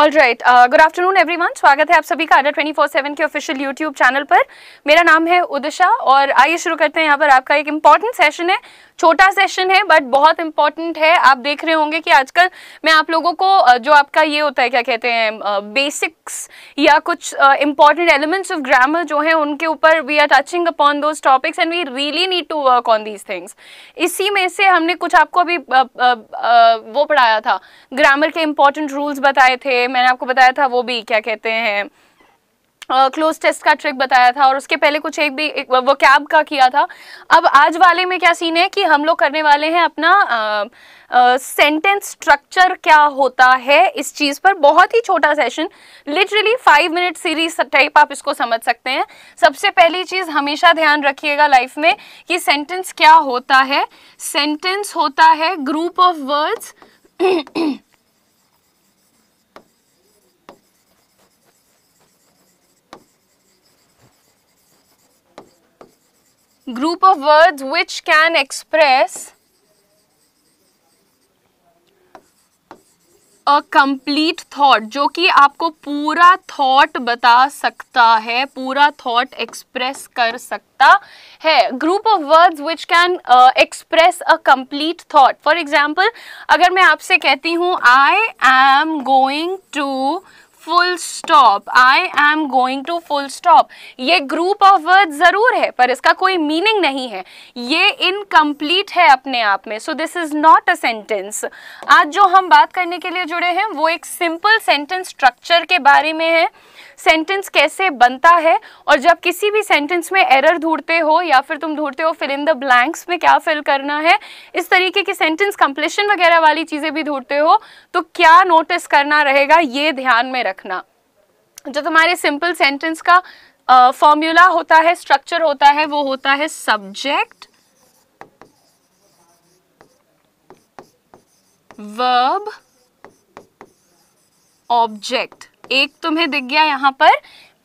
all right good afternoon everyone स्वागत है आप सभी का ट्वेंटी फोर सेवन के ऑफिशियल यूट्यूब चैनल पर मेरा नाम है उदिशा और आइए शुरू करते हैं यहाँ पर आपका एक इम्पॉर्टेंट सेशन है छोटा सेशन है बट बहुत इंपॉर्टेंट है आप देख रहे होंगे कि आजकल मैं आप लोगों को जो आपका ये होता है क्या कहते हैं बेसिक्स या कुछ इंपॉर्टेंट एलिमेंट्स ऑफ ग्रामर जो हैं उनके ऊपर we are touching upon those topics and we really need to work on these things इसी में से हमने कुछ आपको अभी वो पढ़ाया था ग्रामर के इम्पॉर्टेंट रूल्स बताए थे मैंने आपको बताया था वो भी क्या कहते हैं क्लोज uh, टेस्ट का ट्रिक बताया था और उसके पहले कुछ एक भी एक वो कैब का किया था अब आज वाले में क्या सीन है कि हम लोग करने वाले हैं अपना सेंटेंस uh, स्ट्रक्चर uh, क्या होता है इस चीज़ पर बहुत ही छोटा session literally five minute series type आप इसको समझ सकते हैं सबसे पहली चीज़ हमेशा ध्यान रखिएगा लाइफ में कि सेंटेंस क्या होता है सेंटेंस होता है group of words group of words which can express a complete thought जो कि आपको पूरा थॉट बता सकता है पूरा थॉट एक्सप्रेस कर सकता है group of words which can express a complete thought for example अगर मैं आपसे कहती हूँ I am going to stop I am going to full stop ये ग्रुप ऑफ वर्ड ज़रूर है पर इसका कोई मीनिंग नहीं है ये इनकम्प्लीट है अपने आप में so this is not a sentence आज जो हम बात करने के लिए जुड़े हैं वो एक सिंपल सेंटेंस स्ट्रक्चर के बारे में है सेंटेंस कैसे बनता है और जब किसी भी सेंटेंस में एरर ढूंढते हो या फिर तुम ढूंढते हो फिल इन द ब्लैंक्स में क्या फिल करना है इस तरीके की सेंटेंस कंप्लीशन वगैरह वाली चीज़ें भी ढूंढते हो तो क्या नोटिस करना रहेगा ये ध्यान में रखना जो तुम्हारे सिंपल सेंटेंस का फॉर्मूला uh, होता है स्ट्रक्चर होता है वो होता है सब्जेक्ट वर्ब ऑब्जेक्ट एक तुम्हें दिख गया यहां पर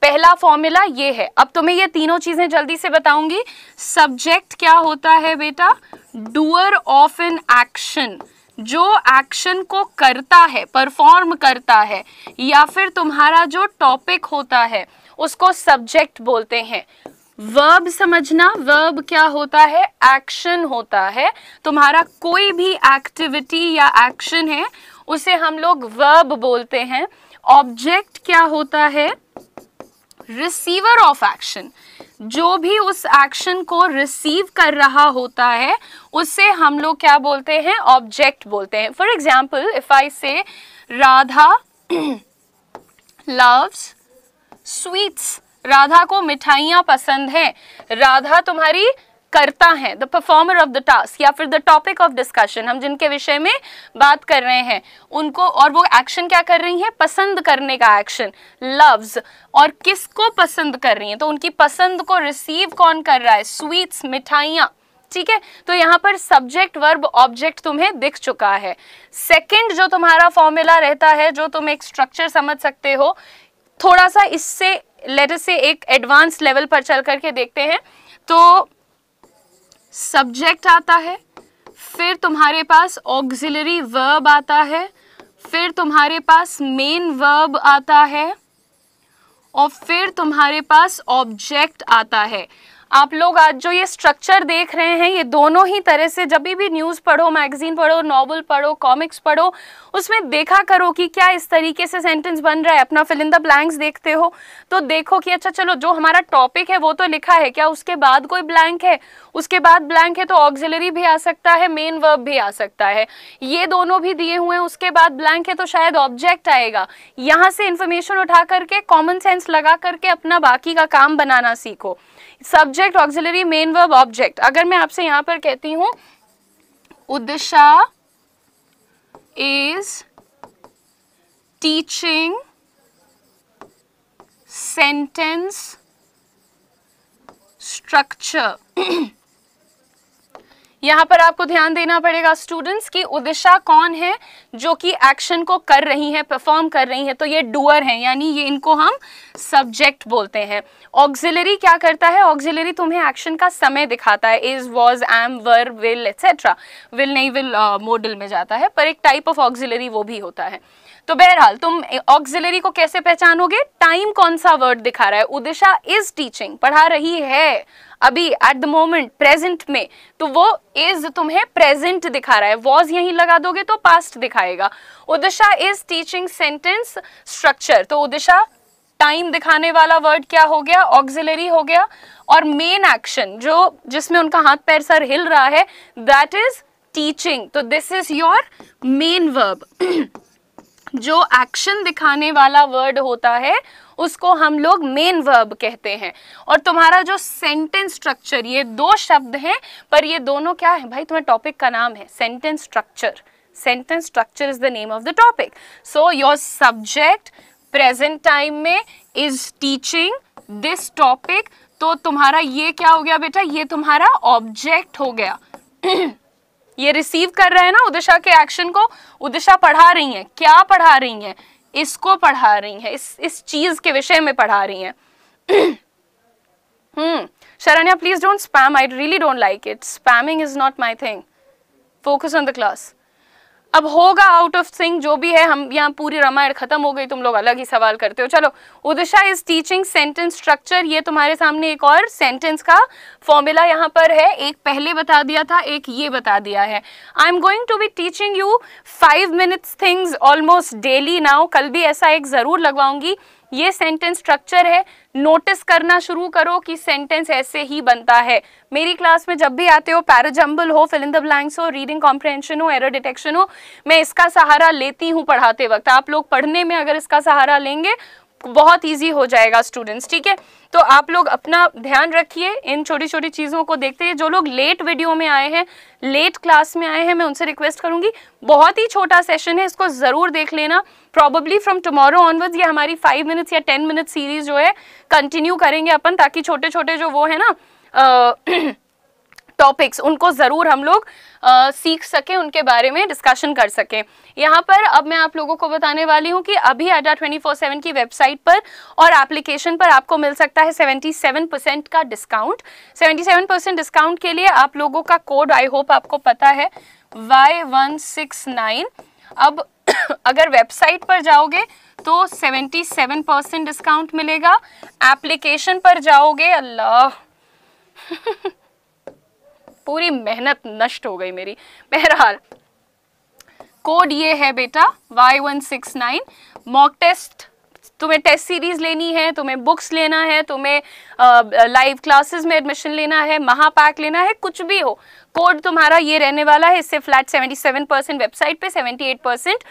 पहला फॉर्मूला ये है अब तुम्हें ये तीनों चीजें जल्दी से बताऊंगी सब्जेक्ट क्या होता है बेटा डूअर ऑफ एन एक्शन जो एक्शन को करता है परफॉर्म करता है या फिर तुम्हारा जो टॉपिक होता है उसको सब्जेक्ट बोलते हैं वर्ब समझना वर्ब क्या होता है एक्शन होता है तुम्हारा कोई भी एक्टिविटी या एक्शन है उसे हम लोग वर्ब बोलते हैं ऑब्जेक्ट क्या होता है रिसीवर ऑफ एक्शन जो भी उस एक्शन को रिसीव कर रहा होता है उससे हम लोग क्या बोलते हैं ऑब्जेक्ट बोलते हैं फॉर एग्जाम्पल इफ आई से राधा लव्स स्वीट्स राधा को मिठाइयाँ पसंद हैं राधा तुम्हारी करता है the performer of the task या फिर द टॉपिक ऑफ डिस्कशन हम जिनके विषय में बात कर रहे हैं उनको और वो एक्शन क्या कर रही है पसंद करने का एक्शन लव्स और किसको पसंद कर रही है तो उनकी पसंद को रिसीव कौन कर रहा है स्वीट्स मिठाइयाँ ठीक है तो यहाँ पर सब्जेक्ट वर्ब ऑब्जेक्ट तुम्हें दिख चुका है सेकंड जो तुम्हारा फॉर्मूला रहता है जो तुम एक स्ट्रक्चर समझ सकते हो थोड़ा सा इससे लेटर से एक एडवांस लेवल पर चल करके देखते हैं तो सब्जेक्ट आता है फिर तुम्हारे पास ऑक्सिलरी वर्ब आता है फिर तुम्हारे पास मेन वर्ब आता है और फिर तुम्हारे पास ऑब्जेक्ट आता है आप लोग आज जो ये स्ट्रक्चर देख रहे हैं ये दोनों ही तरह से जब भी न्यूज़ पढ़ो मैगजीन पढ़ो नॉवल पढ़ो कॉमिक्स पढ़ो उसमें देखा करो कि क्या इस तरीके से सेंटेंस बन रहा है अपना फिल इन द ब्लैंक्स देखते हो तो देखो कि अच्छा चलो जो हमारा टॉपिक है वो तो लिखा है क्या उसके बाद कोई ब्लैंक है उसके बाद ब्लैंक है तो ऑक्सिलरी भी आ सकता है मेन वर्ब भी आ सकता है ये दोनों भी दिए हुए हैं उसके बाद ब्लैंक है तो शायद ऑब्जेक्ट आएगा यहाँ से इंफॉर्मेशन उठा करके कॉमन सेंस लगा करके अपना बाकी का काम बनाना सीखो subject auxiliary main verb object अगर मैं आपसे यहां पर कहती हूं Udisha is teaching sentence structure यहाँ पर आपको ध्यान देना पड़ेगा स्टूडेंट्स की उदिशा कौन है जो कि एक्शन को कर रही है परफॉर्म कर रही है तो ये डूअर है यानी ये इनको हम सब्जेक्ट बोलते हैं ऑक्सिलरी क्या करता है ऑक्सिलरी तुम्हें एक्शन का समय दिखाता है is was am were will etcetera will नहीं विल मोडल uh, में जाता है पर एक टाइप ऑफ ऑक्सिलरी वो भी होता है तो बहरहाल तुम ऑक्सिलरी को कैसे पहचानोगे टाइम कौन सा वर्ड दिखा रहा है उदिशा इज टीचिंग पढ़ा रही है अभी एट द मोमेंट प्रेजेंट में तो वो इज तुम्हें प्रेजेंट दिखा रहा है वॉज यहीं लगा दोगे तो पास्ट दिखाएगा Udisha is teaching sentence structure तो उदिशा टाइम दिखाने वाला वर्ड क्या हो गया ऑक्सिलरी हो गया और मेन एक्शन जो जिसमें उनका हाथ पैर सर हिल रहा है दैट इज टीचिंग तो this is your main verb जो एक्शन दिखाने वाला वर्ड होता है उसको हम लोग मेन वर्ब कहते हैं और तुम्हारा जो सेंटेंस स्ट्रक्चर ये दो शब्द हैं पर ये दोनों क्या है भाई तुम्हारे टॉपिक का नाम है sentence structure sentence structure is the name of the topic so your subject present time में इज टीचिंग दिस टॉपिक तो तुम्हारा ये क्या हो गया बेटा ये तुम्हारा ऑब्जेक्ट हो गया ये रिसीव कर रहे हैं ना उदिशा के एक्शन को उदिशा पढ़ा रही है क्या पढ़ा रही है इसको पढ़ा रही है इस इस चीज के विषय में पढ़ा रही हैं hmm Saranya please don't spam I really don't like it spamming is not my thing focus on the class अब होगा आउट ऑफ सिंह जो भी है हम यहाँ पूरी रामायण खत्म हो गई तुम लोग अलग ही सवाल करते हो चलो Udisha is teaching sentence structure ये तुम्हारे सामने एक और सेंटेंस का फॉर्मूला यहाँ पर है एक पहले बता दिया था एक ये बता दिया है I am going to be teaching you five minutes things almost daily now कल भी ऐसा एक ज़रूर लगवाऊंगी ये सेंटेंस स्ट्रक्चर है नोटिस करना शुरू करो कि सेंटेंस ऐसे ही बनता है मेरी क्लास में जब भी आते हो पैराजम्बल हो फिल इन द ब्लैंक्स हो रीडिंग कॉम्प्रहेंशन हो एरर डिटेक्शन हो मैं इसका सहारा लेती हूँ पढ़ाते वक्त आप लोग पढ़ने में अगर इसका सहारा लेंगे बहुत इजी हो जाएगा स्टूडेंट्स ठीक है तो आप लोग अपना ध्यान रखिए इन छोटी छोटी चीज़ों को देखते हैं जो लोग लेट वीडियो में आए हैं लेट क्लास में आए हैं मैं उनसे रिक्वेस्ट करूंगी बहुत ही छोटा सेशन है इसको ज़रूर देख लेना प्रॉबली फ्रॉम टुमारो ऑनवर्ड्स ये हमारी फाइव मिनट्स या टेन मिनट सीरीज जो है कंटिन्यू करेंगे अपन ताकि छोटे छोटे जो वो है ना आ, टॉपिक्स उनको ज़रूर हम लोग आ, सीख सकें उनके बारे में डिस्कशन कर सकें यहाँ पर अब मैं आप लोगों को बताने वाली हूँ कि अभी अड्डा ट्वेंटी फोर सेवन की वेबसाइट पर और एप्लीकेशन पर आपको मिल सकता है सेवेंटी सेवन परसेंट का discount seventy seven percent discount के लिए आप लोगों का कोड आई होप आपको पता है वाई वन सिक्स नाइन अब अगर वेबसाइट पर जाओगे तो सेवेंटी सेवन परसेंट डिस्काउंट मिलेगा एप्लीकेशन पर जाओगे अल्लाह पूरी मेहनत नष्ट हो गई मेरी बहरहाल कोड ये है बेटा Y one six nine mock test तुम्हें टेस्ट सीरीज लेनी है तुम्हें बुक्स लेना है तुम्हें लाइव क्लासेस में एडमिशन लेना है महापैक लेना है कुछ भी हो कोड तुम्हारा ये रहने वाला है इससे फ्लैट 77 परसेंट वेबसाइट पे 78 परसेंट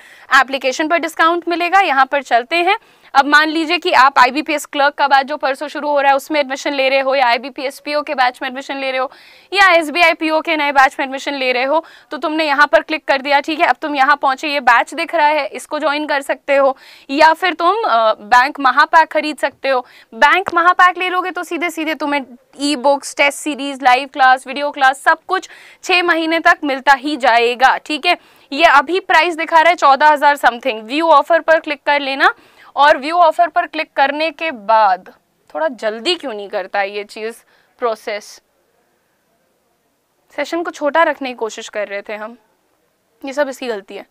एप्लीकेशन पर डिस्काउंट मिलेगा यहाँ पर चलते हैं अब मान लीजिए कि आप आई बी क्लर्क का बाद जो परसों शुरू हो रहा है उसमें एडमिशन ले रहे हो या आई बी ओ के बैच में एडमिशन ले रहे हो या एस ओ के नए बैच में एडमिशन ले रहे हो तो तुमने यहाँ पर क्लिक कर दिया ठीक है अब तुम यहाँ पहुँचे ये बैच दिख रहा है इसको ज्वाइन कर सकते हो या फिर तुम बैंक महापैक खरीद सकते हो बैंक महापैक ले लोगे तो सीधे सीधे तुम्हें E books test series live class video class सब कुछ छह महीने तक मिलता ही जाएगा ठीक है ये अभी प्राइस दिखा रहा है चौदह हज़ार समथिंग व्यू ऑफर पर क्लिक कर लेना और व्यू ऑफर पर क्लिक करने के बाद थोड़ा जल्दी क्यों नहीं करता ये चीज़ प्रोसेस सेशन को छोटा रखने की कोशिश कर रहे थे हम ये सब इसकी गलती है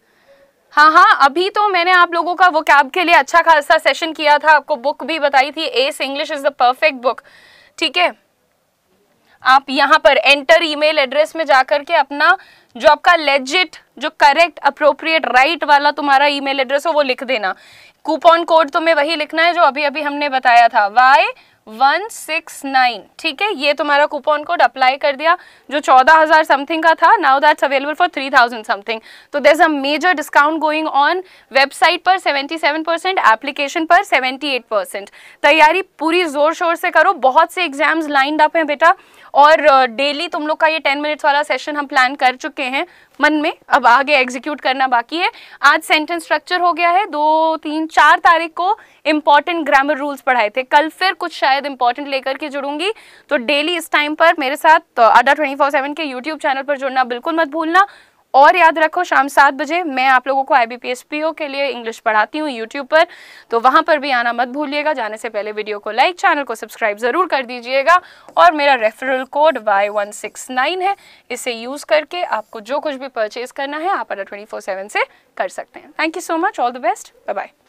हाँ हाँ अभी तो मैंने आप लोगों का वो कैब के लिए अच्छा खासा सेशन किया था आपको बुक भी बताई थी S English is the perfect book ठीक है आप यहाँ पर एंटर ईमेल एड्रेस में जाकर के अपना जो आपका लेजिट जो करेक्ट अप्रोप्रिएट राइट वाला तुम्हारा ईमेल एड्रेस हो वो लिख देना कूपन कोड तुम्हें वही लिखना है जो अभी अभी हमने बताया था वाई वन सिक्स नाइन ठीक है ये तुम्हारा कूपन कोड अप्लाई कर दिया जो चौदह हज़ार समथिंग का था now that's available for three thousand something तो there a major discount going on website पर सेवेंटी सेवन परसेंट एप्लीकेशन पर सेवेंटी एट परसेंट तैयारी पूरी ज़ोर शोर से करो बहुत से एग्जाम्स लाइंड अप हैं बेटा और डेली तुम लोग का ये टेन मिनट्स वाला सेशन हम प्लान कर चुके हैं मन में अब आगे एग्जीक्यूट करना बाकी है आज सेंटेंस स्ट्रक्चर हो गया है दो तीन चार तारीख को इम्पॉर्टेंट ग्रामर रूल्स पढ़ाए थे कल फिर कुछ शायद इम्पॉर्टेंट लेकर के जुड़ूंगी तो डेली इस टाइम पर मेरे साथ अड्डा ट्वेंटी फोर सेवन के यूट्यूब चैनल पर जुड़ना बिल्कुल मत भूलना और याद रखो शाम सात बजे मैं आप लोगों को आई बी के लिए इंग्लिश पढ़ाती हूँ यूट्यूब पर तो वहाँ पर भी आना मत भूलिएगा जाने से पहले वीडियो को लाइक चैनल को सब्सक्राइब ज़रूर कर दीजिएगा और मेरा referral code Y one six nine है इसे यूज़ करके आपको जो कुछ भी परचेज़ करना है आप अडर ट्वेंटी फोर सेवन से कर सकते हैं thank you so much all the best bye bye